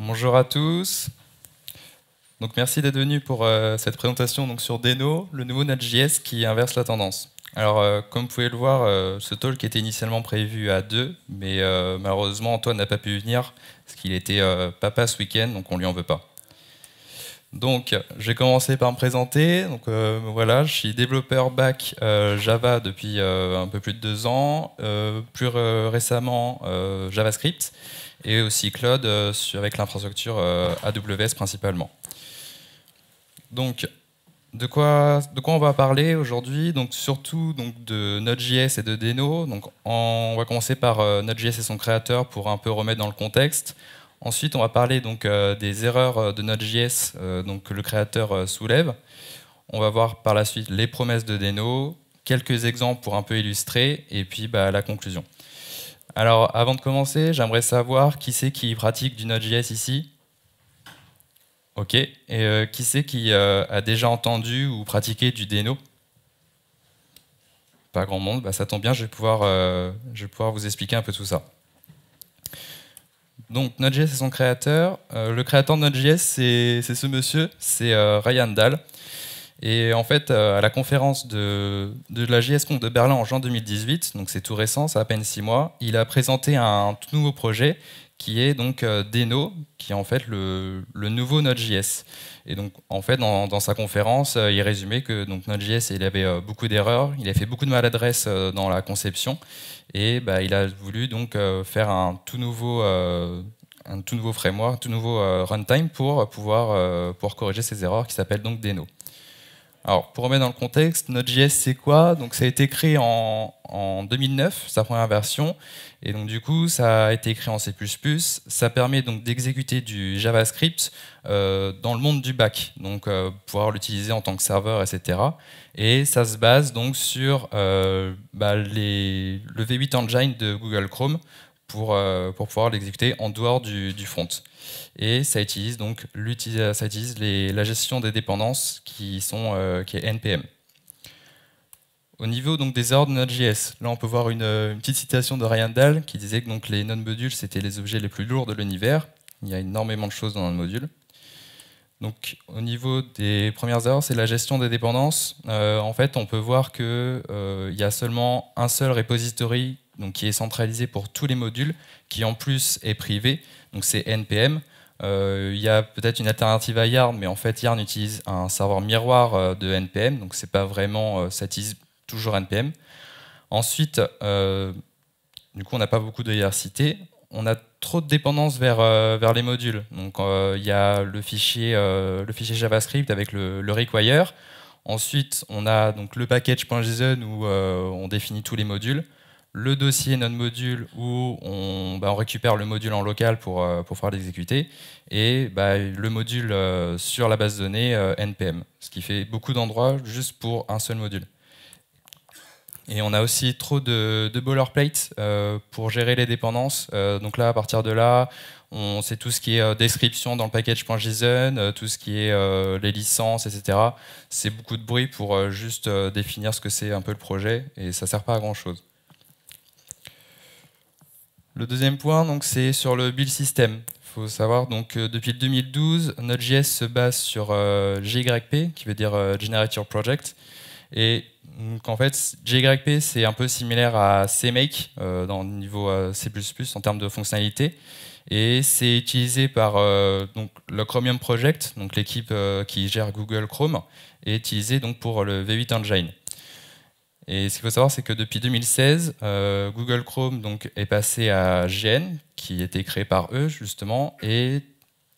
Bonjour à tous. Donc merci d'être venu pour euh, cette présentation donc, sur Deno, le nouveau Node.js qui inverse la tendance. Alors euh, comme vous pouvez le voir, euh, ce talk était initialement prévu à deux, mais malheureusement Antoine n'a pas pu venir parce qu'il était papa ce week-end, donc on lui en veut pas. Donc, j'ai commencé par me présenter. Donc, voilà, je suis développeur back Java depuis un peu plus de deux ans, plus récemment JavaScript et aussi cloud euh, avec l'infrastructure euh, AWS principalement. Donc, de quoi, de quoi on va parler aujourd'hui Donc surtout donc de Node.js et de Deno. Donc on va commencer par euh, Node.js et son créateur pour un peu remettre dans le contexte. Ensuite, on va parler donc des erreurs de Node.js donc que le créateur soulève. On va voir par la suite les promesses de Deno, quelques exemples pour un peu illustrer, et puis bah, la conclusion. Alors, avant de commencer, j'aimerais savoir qui c'est qui pratique du Node.js ici Ok. Et euh, qui c'est qui euh, a déjà entendu ou pratiqué du Deno Pas grand monde. Bah, ça tombe bien, je vais, pouvoir, euh, je vais pouvoir vous expliquer un peu tout ça. Donc, Node.js est son créateur. le créateur de Node.js, c'est ce monsieur, c'est Ryan Dahl. Et en fait, euh, à la conférence de, la JS JSConf de Berlin en juin 2018, donc c'est tout récent, ça à peine six mois, il a présenté un tout nouveau projet qui est donc euh, Deno, qui est en fait le, nouveau Node.js. Et donc, en fait, dans, sa conférence, euh, il résumait que Node.js, il avait beaucoup d'erreurs, il a fait beaucoup de maladresses dans la conception, et bah, il a voulu donc faire un tout nouveau, un tout nouveau framework, un tout nouveau runtime pour pouvoir pour corriger ces erreurs qui s'appelle donc Deno pour remettre dans le contexte, Node.js, c'est quoi Donc, ça a été créé en, 2009, sa première version. Et donc, du coup, ça a été écrit en C++. Ça permet donc d'exécuter du JavaScript euh, dans le monde du bac. Donc, euh, pouvoir l'utiliser en tant que serveur, etc. Et ça se base donc sur euh, bah, le V8 Engine de Google Chrome pour, pouvoir l'exécuter en dehors du front. Et ça utilise donc euh, ça utilise la gestion des dépendances qui, sont, euh, qui est NPM. Au niveau donc, des ordres Node.js, là on peut voir euh, une, petite citation de Ryan Dahl qui disait que donc, les non-modules c'était les objets les plus lourds de l'univers. Il y a énormément de choses dans un module. Donc, au niveau des premières heures, c'est la gestion des dépendances. en fait, on peut voir qu'il euh, y a seulement un seul repository qui est centralisé pour tous les modules, qui en plus est privé, donc c'est NPM. Euh, il y a peut-être une alternative à Yarn, mais en fait Yarn utilise un serveur miroir euh, de NPM, donc c'est pas vraiment, ça euh, utilise toujours NPM. Ensuite, du coup on n'a pas beaucoup de diversité, on a trop de dépendances vers, vers les modules. Donc il y a le fichier, le fichier JavaScript avec le, require, Ensuite, on a donc le package.json où on définit tous les modules le dossier notre module où on, bah, on, récupère le module en local pour, euh, pour pouvoir l'exécuter et bah, le module euh, sur la base donnée données euh, NPM, ce qui fait beaucoup d'endroits juste pour un seul module. Et on a aussi trop de, de boilerplate pour gérer les dépendances. donc là, à partir de là, on sait tout ce qui est description dans le package.json, tout ce qui est les licences, etc. C'est beaucoup de bruit pour juste définir ce que c'est un peu le projet et ça ne sert pas à grand chose. Le deuxième point, donc, c'est sur le build system. Il faut savoir, donc, euh, depuis 2012, Node.js se base sur euh, qui veut dire euh, Generate Your Project. Et donc, en fait, GYP, c'est un peu similaire à CMake euh, dans le niveau C++ en termes de fonctionnalité. Et c'est utilisé par donc, le Chromium Project, donc l'équipe qui gère Google Chrome, et utilisé donc, pour le V8 Engine. Et ce qu'il faut savoir, c'est que depuis 2016, euh, Google Chrome donc, est passé à GN, qui était créé par eux, justement, et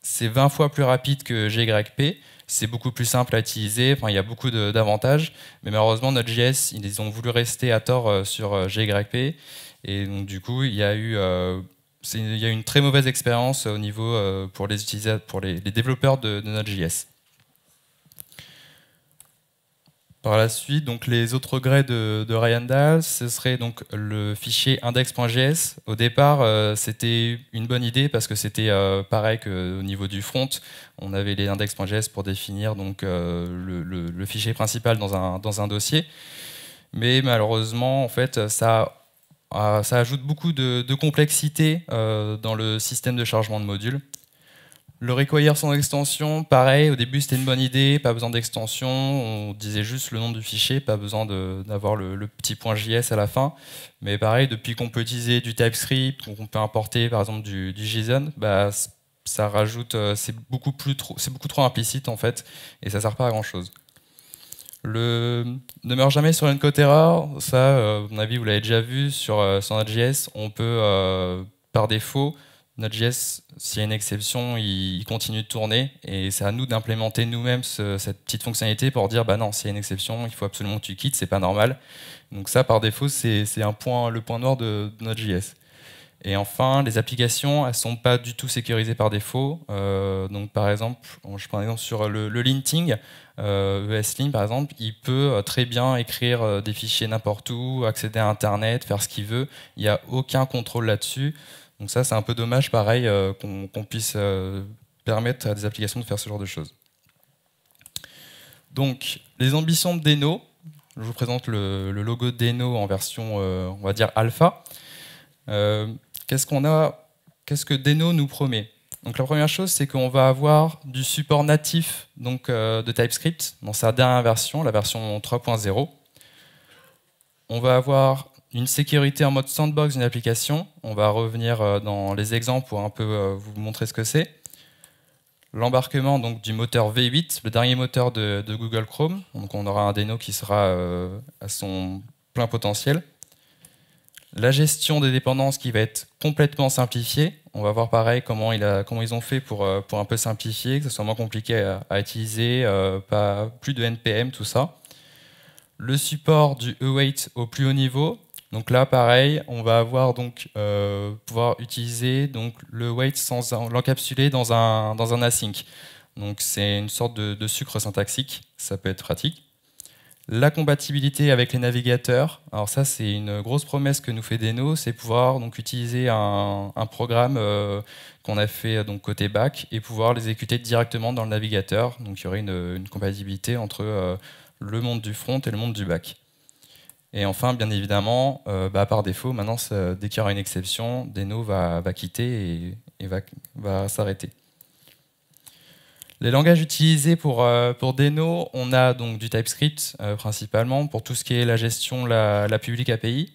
c'est 20 fois plus rapide que GYP. C'est beaucoup plus simple à utiliser, enfin, il y a beaucoup d'avantages, mais malheureusement, notre JS, ils ont voulu rester à tort euh, sur euh, GYP, et donc, du coup, il y a eu... il y a une très mauvaise expérience au niveau pour les utilisateurs, pour les, développeurs de, de Node.js. Par la suite, donc les autres regrets de, de Ryan ce serait donc le fichier index.js. Au départ, euh, c'était une bonne idée parce que c'était euh, pareil qu'au niveau du front, on avait les index.js pour définir donc euh, le, fichier principal dans un, dans un dossier. Mais malheureusement, en fait, ça, ça ajoute beaucoup de, de complexité dans le système de chargement de modules. Le require sans extension, pareil, au début c'était une bonne idée, pas besoin d'extension, on disait juste le nom du fichier, pas besoin d'avoir le, petit point JS à la fin. Mais pareil, depuis qu'on peut utiliser du TypeScript, qu'on peut importer par exemple du, JSON, bah, ça rajoute, euh, c'est beaucoup, trop, beaucoup trop implicite en fait, et ça sert pas à grand chose. Le ne meurt jamais sur une côté erreur, ça, euh, à mon avis, vous l'avez déjà vu sur, euh, son JS, on peut par défaut Node.js, s'il y a une exception, il continue de tourner et c'est à nous d'implémenter nous-mêmes cette petite fonctionnalité pour dire bah non, s'il y a une exception, il faut absolument que tu quittes, c'est pas normal. Donc ça, par défaut, c'est un point, le point noir de, Node.js. Et enfin, les applications, elles sont pas du tout sécurisées par défaut. Euh, donc par exemple, je prends un exemple sur le, linting, ESLint euh, e par exemple, il peut euh, très bien écrire des fichiers n'importe où, accéder à Internet, faire ce qu'il veut. Il n'y a aucun contrôle là-dessus. Donc ça, c'est un peu dommage, pareil, euh, qu'on puisse euh, permettre à des applications de faire ce genre de choses. Donc, les ambitions de Deno. Je vous présente le, logo de Deno en version, euh, on va dire, alpha. Qu'est-ce qu'on a Qu'est-ce que Deno nous promet donc la première chose, c'est qu'on va avoir du support natif donc, de TypeScript dans sa dernière version, la version 3.0. On va avoir une sécurité en mode sandbox d'une application. On va revenir euh, dans les exemples pour un peu euh, vous montrer ce que c'est. L'embarquement donc du moteur V8, le dernier moteur de, Google Chrome. Donc on aura un déno qui sera euh, à son plein potentiel. La gestion des dépendances qui va être complètement simplifiée. On va voir pareil comment, il a, ils ont fait pour, pour, un peu simplifier, que ce soit moins compliqué à, utiliser, pas plus de NPM, tout ça. Le support du await e au plus haut niveau, donc là, pareil, on va avoir donc euh, pouvoir utiliser donc le wait sans l'encapsuler dans un dans un async. Donc c'est une sorte de, sucre syntaxique, ça peut être pratique. La compatibilité avec les navigateurs, alors ça c'est une grosse promesse que nous fait Deno, c'est pouvoir donc utiliser un, programme euh, qu'on a fait donc côté back et pouvoir l'exécuter directement dans le navigateur. Donc il y aurait une, compatibilité entre euh, le monde du front et le monde du back. Et enfin, bien évidemment, euh, bah, par défaut, maintenant, dès qu'il y aura une exception, Deno va, quitter et, va, s'arrêter. Les langages utilisés pour, euh, pour Deno, on a donc du TypeScript euh, principalement pour tout ce qui est la gestion, la, la public API.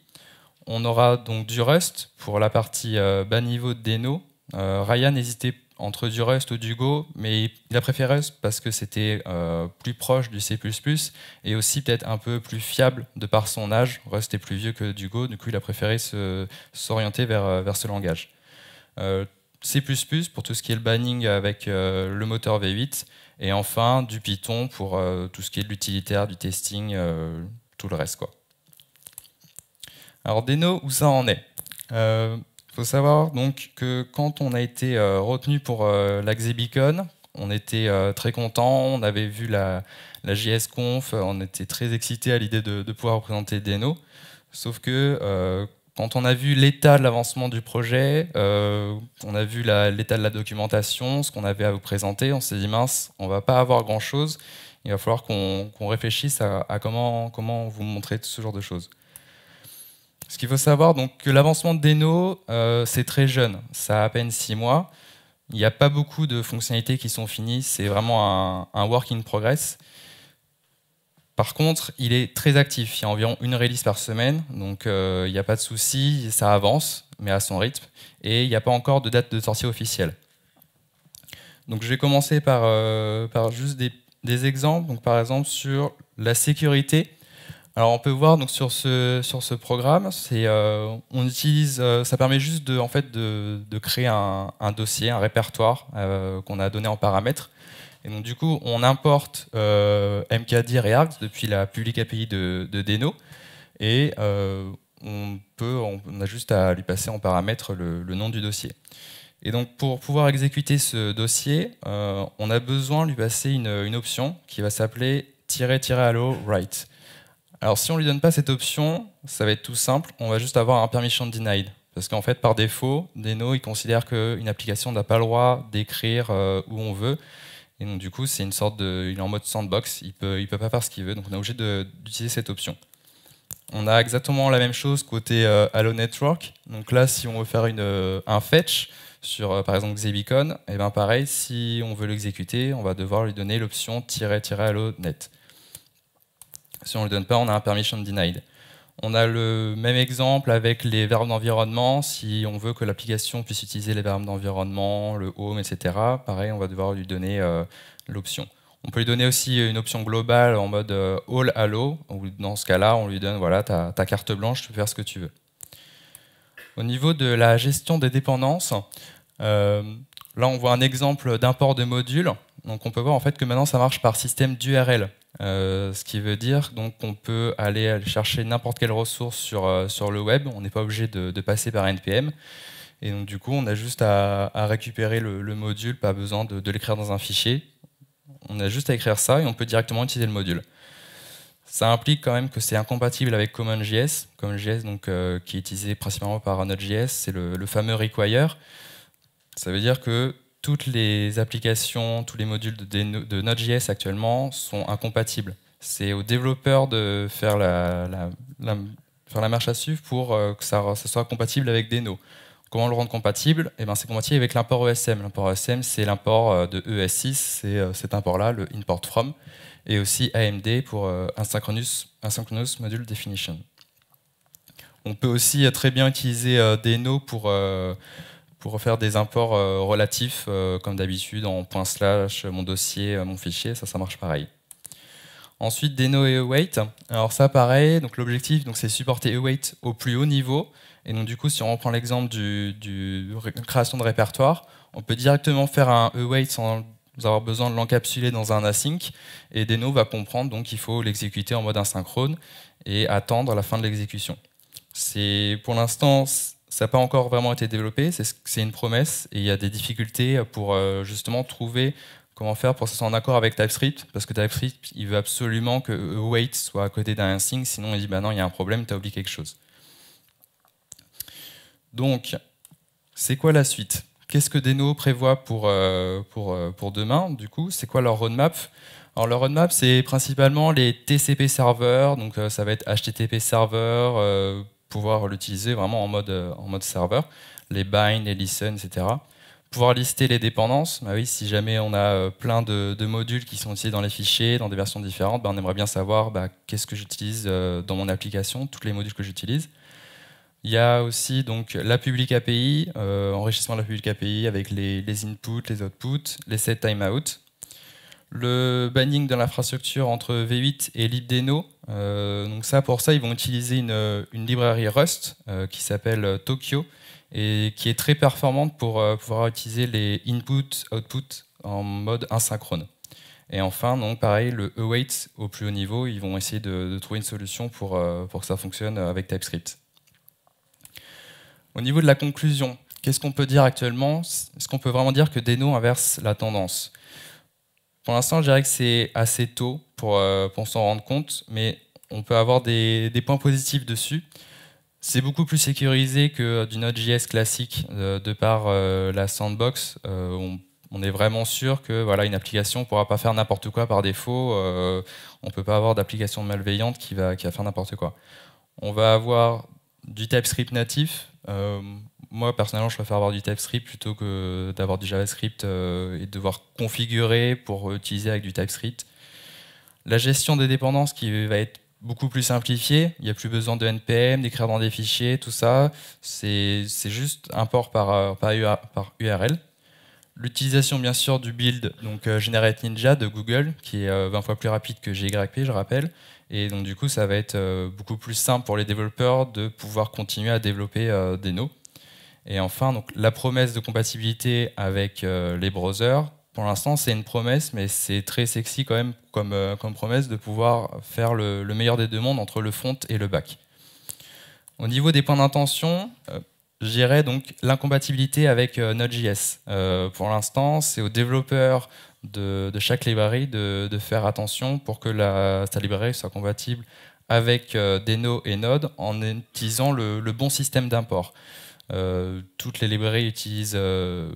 On aura donc du Rust pour la partie bas niveau de Deno. Ryan, n'hésitez entre du Rust ou du Go, mais il a préféré Rust parce que c'était euh, plus proche du C++ et aussi peut-être un peu plus fiable de par son âge. Rust est plus vieux que du Go, du coup il a préféré s'orienter vers, euh, vers ce langage. Euh, C++ pour tout ce qui est le banning avec le moteur V8 et enfin du Python pour tout ce qui est de l'utilitaire, du testing, tout le reste quoi. Alors Deno, où ça en est il faut savoir donc que quand on a été euh, retenu pour euh, l'Axebicon, on était euh, très content, on avait vu la, JSConf, on était très excité à l'idée de, de, pouvoir présenter Deno. Sauf que euh, quand on a vu l'état de l'avancement du projet, on a vu l'état de la documentation, ce qu'on avait à vous présenter, on s'est dit mince, on va pas avoir grand chose. Il va falloir qu'on réfléchisse à, à, comment, comment vous montrer ce genre de choses. Ce qu'il faut savoir, donc, que l'avancement de Deno, euh, c'est très jeune. Ça a à peine 6 mois. Il n'y a pas beaucoup de fonctionnalités qui sont finies. C'est vraiment un, work in progress. Par contre, il est très actif. Il y a environ une release par semaine. Donc, euh, il n'y a pas de souci. Ça avance, mais à son rythme. Et il n'y a pas encore de date de sortie officielle. Donc, je vais commencer par, euh, par juste des, exemples. Donc, par exemple, sur la sécurité alors on peut voir donc sur ce programme, euh, euh, ça permet juste de fait de, créer un, dossier, un répertoire euh, qu'on a donné en paramètres. Et donc du coup on importe mkdir et depuis la public API de, Deno et on peut on a juste à lui passer en paramètre le, nom du dossier. Et donc pour pouvoir exécuter ce dossier, on a besoin de lui passer une, option qui va s'appeler tirer tirer allo write. Alors si on lui donne pas cette option, ça va être tout simple, on va juste avoir un permission denied. Parce qu'en fait, par défaut, Deno, il considère qu'une application n'a pas le droit d'écrire euh, où on veut. Et donc, du coup, c'est une sorte de, il est en mode sandbox, il ne peut, il peut pas faire ce qu'il veut, donc on est obligé d'utiliser cette option. On a exactement la même chose côté Allo euh, Halo Network. Donc là, si on veut faire une, euh, un fetch sur, par exemple, Xebicon, et eh bien pareil, si on veut l'exécuter, on va devoir lui donner l'option "-halo net". Si on ne le donne pas, on a un permission denied. On a le même exemple avec les verbes d'environnement. Si on veut que l'application puisse utiliser les verbes d'environnement, le home, etc., pareil, on va devoir lui donner euh, l'option. On peut lui donner aussi une option globale en mode euh, all allow dans ce cas-là, on lui donne voilà, ta, carte blanche, tu peux faire ce que tu veux. Au niveau de la gestion des dépendances, euh, là on voit un exemple d'import de modules. Donc on peut voir en fait que maintenant ça marche par système d'URL. Euh, ce qui veut dire donc qu'on peut aller chercher n'importe quelle ressource sur, euh, sur le web, on n'est pas obligé de, passer par NPM. Et donc du coup, on a juste à, récupérer le, module, pas besoin de, l'écrire dans un fichier. On a juste à écrire ça et on peut directement utiliser le module. Ça implique quand même que c'est incompatible avec CommonJS, CommonJS donc, euh, qui est utilisé principalement par Node.js, c'est le fameux require. Ça veut dire que toutes les applications, tous les modules de, Node.js actuellement sont incompatibles. C'est aux développeurs de faire la, marche à suivre pour euh, que ça, soit compatible avec Deno. Comment le rendre compatible eh ben, C'est compatible avec l'import ESM. L'import ESM, c'est l'import euh, de ES6, c'est euh, cet import-là, le import from, et aussi AMD pour Asynchronous, Asynchronous Module Definition. On peut aussi très bien utiliser Deno pour pour faire des imports euh, relatifs, euh, comme d'habitude, en point slash, mon dossier, euh, mon fichier, ça, ça marche pareil. Ensuite, Deno et Await. Alors ça, pareil, donc l'objectif, c'est supporter Await au plus haut niveau. Et donc du coup, si on reprend l'exemple du, création de répertoire, on peut directement faire un Await sans avoir besoin de l'encapsuler dans un async. Et Deno va comprendre, donc qu'il faut l'exécuter en mode asynchrone et attendre la fin de l'exécution. C'est pour l'instant ça n'a pas encore vraiment été développé, c'est une promesse, et il y a des difficultés pour euh, justement trouver comment faire pour se ce en accord avec TypeScript, parce que TypeScript, il veut absolument que await e soit à côté d'un sync, sinon il dit, bah non, il y a un problème, tu as oublié quelque chose. Donc, c'est quoi la suite Qu'est-ce que Deno prévoit pour, euh, pour, euh, pour demain, du coup C'est quoi leur roadmap alors leur roadmap, c'est principalement les TCP serveurs, donc ça va être HTTP serveur, pouvoir l'utiliser vraiment en mode, euh, en mode serveur, les bind, les listen, etc. Pouvoir lister les dépendances, bah oui, si jamais on a euh, plein de, modules qui sont utilisés dans les fichiers, dans des versions différentes, bah on aimerait bien savoir bah, qu'est-ce que j'utilise euh, dans mon application, tous les modules que j'utilise. Il y a aussi donc la public API, enrichissement de la public API avec les, inputs, les outputs, les set timeouts le banning de l'infrastructure entre V8 et libdeno. Euh, donc ça, pour ça, ils vont utiliser une, euh, librairie Rust euh, qui s'appelle Tokyo et qui est très performante pour pouvoir utiliser les input outputs en mode asynchrone. Et enfin, donc pareil, le await e au plus haut niveau, ils vont essayer de, trouver une solution pour, pour que ça fonctionne avec TypeScript. Au niveau de la conclusion, qu'est-ce qu'on peut dire actuellement Est-ce qu'on peut vraiment dire que Deno inverse la tendance pour l'instant, je dirais que c'est assez tôt pour, euh, pour s'en rendre compte, mais on peut avoir des, points positifs dessus. C'est beaucoup plus sécurisé que du Node.js classique euh, de par euh, la sandbox. On, est vraiment sûr que voilà une application ne pourra pas faire n'importe quoi par défaut. on ne peut pas avoir d'application malveillante qui va, qui va faire n'importe quoi. On va avoir du TypeScript natif moi, personnellement, je préfère avoir du TypeScript plutôt que d'avoir du JavaScript euh, et devoir configurer pour utiliser avec du TypeScript. La gestion des dépendances qui va être beaucoup plus simplifiée. Il n'y a plus besoin de NPM, d'écrire dans des fichiers, tout ça. C'est juste import par, par URL. L'utilisation, bien sûr, du build donc euh, Generate Ninja de Google, qui est 20 euh, fois plus rapide que GYP, je rappelle. Et donc, du coup, ça va être beaucoup plus simple pour les développeurs de pouvoir continuer à développer des nodes. Et enfin, donc, la promesse de compatibilité avec euh, les browsers, pour l'instant, c'est une promesse, mais c'est très sexy quand même comme, euh, promesse de pouvoir faire le, meilleur des deux mondes entre le front et le back. Au niveau des points d'intention, euh, j'irais j'irai donc l'incompatibilité avec Node.js. pour l'instant, c'est aux développeurs de, chaque librairie de, faire attention pour que la, sa librairie soit compatible avec Deno et Node en utilisant le bon système d'import. Euh, toutes les librairies utilisent euh,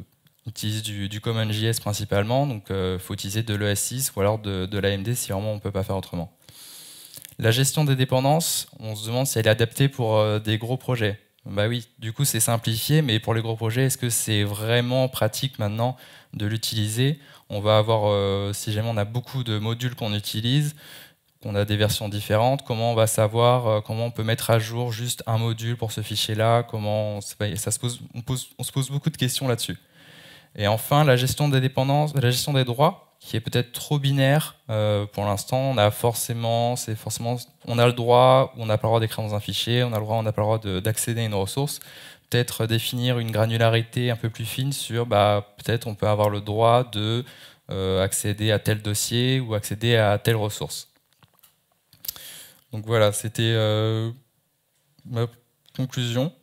du, du CommonJS principalement, donc il euh, faut utiliser de l'ES6 ou alors de, l'AMD si vraiment on ne peut pas faire autrement. La gestion des dépendances, on se demande si elle est adaptée pour des gros projets. Bah oui, du coup c'est simplifié, mais pour les gros projets, est-ce que c'est vraiment pratique maintenant de l'utiliser On va avoir, si jamais on a beaucoup de modules qu'on utilise, on a des versions différentes, comment on va savoir, euh, comment on peut mettre à jour juste un module pour ce fichier-là, comment on, ça se pose, on, se pose beaucoup de questions là-dessus. Et enfin, la gestion des dépendances, la gestion des droits, qui est peut-être trop binaire euh, pour l'instant. On a forcément, c'est forcément, on a le droit ou on n'a pas le droit d'écrire dans un fichier, on a le droit, on n'a pas le droit d'accéder à une ressource. Peut-être définir une granularité un peu plus fine sur, bah, peut-être on peut avoir le droit de euh, accéder à tel dossier ou accéder à telle ressource. Donc voilà, c'était euh, ma conclusion.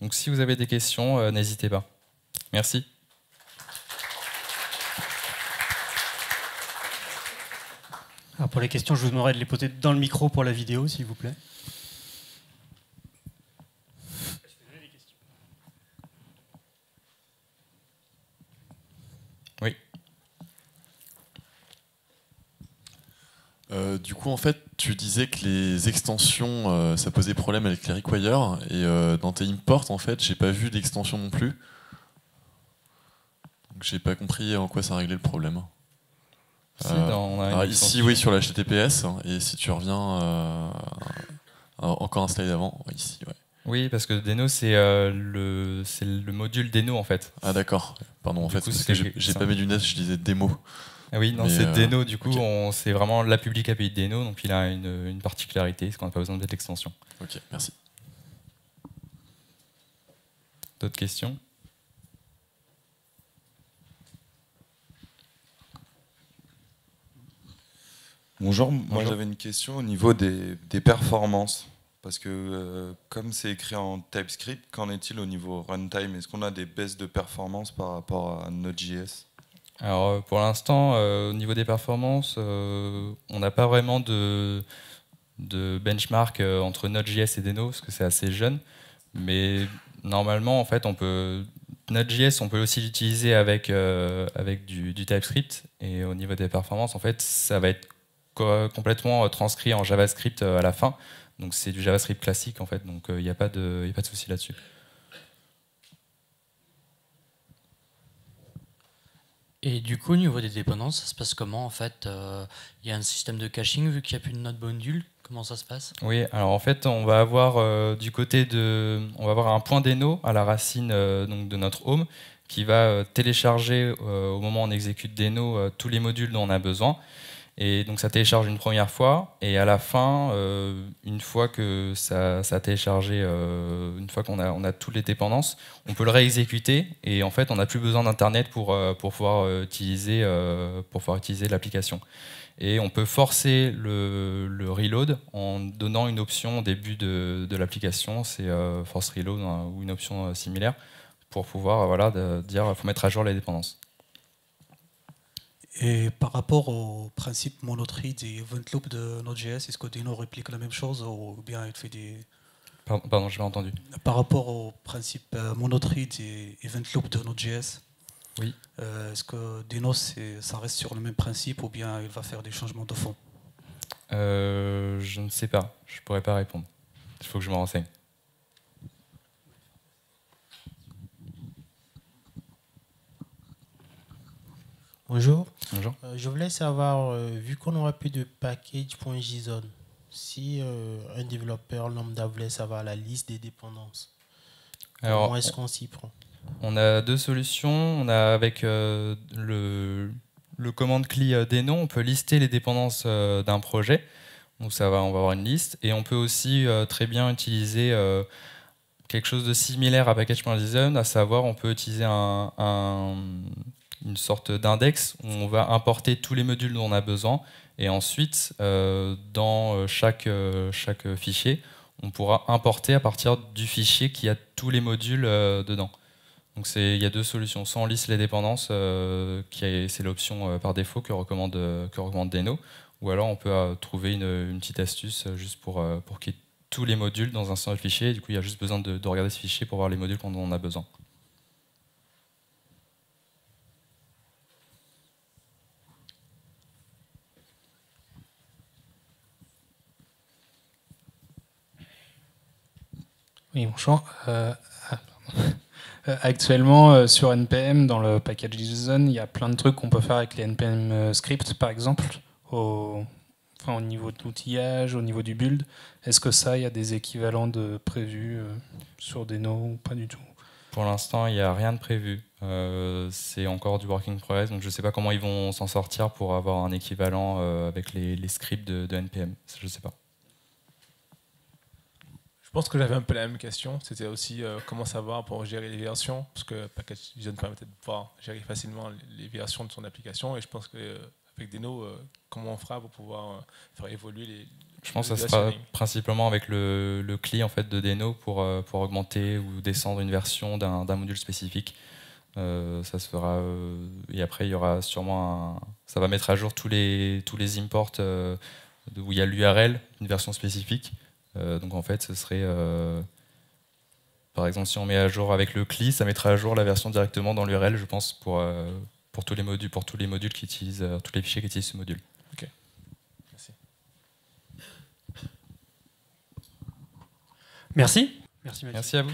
Donc si vous avez des questions, euh, n'hésitez pas. Merci. pour les questions, je vous demanderai de les poser dans le micro pour la vidéo, s'il vous plaît. Euh, du coup, en fait, tu disais que les extensions, euh, ça posait problème avec les requires, et euh, dans tes imports, en fait, j'ai pas vu d'extension non plus. Donc, j'ai pas compris en quoi ça réglait le problème. ici, oui, sur la HTTPS, et si tu reviens encore un slide avant, ici, Oui, parce que Deno, c'est le, module Deno, en fait. Ah, d'accord. Pardon, en fait, c'est que j'ai pas mis du net, je disais démo. Ah oui, non, c'est euh, Deno, du coup, c'est vraiment la public API de Deno, donc il a une, particularité, c'est qu'on n'a pas besoin d'être l'extension. extension. Ok, merci. D'autres questions Bonjour, moi j'avais une question au niveau des, performances. Parce que euh, comme c'est écrit en TypeScript, qu'en est-il au niveau runtime Est-ce qu'on a des baisses de performance par rapport à Node.js alors euh, pour l'instant, euh, au niveau des performances, euh, on n'a pas vraiment de, benchmark entre Node.js et Deno, parce que c'est assez jeune. Mais normalement, en fait, on peut Node.js, on peut aussi l'utiliser avec, avec du, TypeScript. Et au niveau des performances, en fait, ça va être complètement transcrit en JavaScript à la fin. Donc c'est du JavaScript classique, en fait. Donc il n'y a pas de, a pas de souci là-dessus. Et du coup, au niveau des dépendances, ça se passe comment en fait Il euh, y a un système de caching vu qu'il n'y a plus de note bundle, Comment ça se passe Oui, alors en fait, on va avoir euh, du côté de, on va avoir un point d'éno à la racine euh, donc de notre home qui va télécharger au moment où on exécute d'éno tous les modules dont on a besoin. Et donc ça télécharge une première fois et à la fin, une fois que ça, a téléchargé, euh, une fois qu'on a, on a toutes les dépendances, on peut le réexécuter et en fait on n'a plus besoin d'internet pour, euh, pour pouvoir euh, utiliser pour utiliser l'application. Et on peut forcer le, reload en donnant une option au début de, l'application, c'est force reload hein, ou une option similaire pour pouvoir voilà de, dire faut mettre à jour les dépendances. Et par rapport au principe monothread et event loop de Node.js, est-ce que Dino réplique la même chose ou bien il fait des... Pardon, je l'ai entendu. Par rapport au principe euh, monothread et event loop de Node.js, oui. Euh, est-ce que Dino, ça reste sur le même principe ou bien il va faire des changements de fond euh, Je ne sais pas, je ne pourrais pas répondre. Il faut que je me renseigne. Bonjour. Bonjour. Euh, je voulais savoir, euh, vu qu'on n'aura plus de package.json, si euh, un développeur lambda voulait savoir la liste des dépendances, Alors, comment est-ce qu'on s'y prend On a deux solutions. On a avec le, le commande cli des noms, on peut lister les dépendances d'un projet. Donc ça va, on va avoir une liste. Et on peut aussi très bien utiliser quelque chose de similaire à package.json, à savoir on peut utiliser un une sorte d'index où on va importer tous les modules dont on a besoin. Et ensuite, euh, dans euh, euh, chaque, fichier, on pourra importer à partir du fichier qui a tous les modules dedans. Donc il y a deux solutions. Soit on liste les dépendances, c'est l'option par défaut que recommande, que recommande Deno, ou alors on peut trouver une, petite astuce juste pour, pour qu'il y ait tous les modules dans un seul fichier. Et du coup, il y a juste besoin de, de regarder ce fichier pour voir les modules dont on a besoin. Oui, bonjour. Euh, euh, actuellement, euh, sur NPM, dans le package JSON, il y a plein de trucs qu'on peut faire avec les NPM scripts, par exemple, au, niveau de l'outillage, au niveau du build. Est-ce que ça, il y a des équivalents de prévus sur Deno ou pas du tout Pour l'instant, il n'y a rien de prévu. c'est encore du working progress, donc je ne sais pas comment ils vont s'en sortir pour avoir un équivalent avec les, scripts de, de NPM. Je ne sais pas. Je pense que j'avais un peu la même question. C'était aussi euh, comment savoir pour gérer les versions, parce que Package Vision permettait de pouvoir gérer facilement les versions de son application. Et je pense que euh, avec Deno, euh, comment on fera pour pouvoir faire évoluer les je pense que ça sera principalement avec le, le CLI en fait de Deno pour, pour augmenter ou descendre une version d'un module spécifique. ça et après il y aura sûrement ça va mettre à jour tous les tous les imports où il y a l'URL une version spécifique euh, donc en fait, ce serait, euh, par exemple, si on met à jour avec le CLI, ça mettra à jour la version directement dans l'URL, je pense, pour, euh, tous les modules, pour tous les modules qui utilisent, tous les fichiers qui utilisent ce module. Ok, merci. Merci. merci à vous.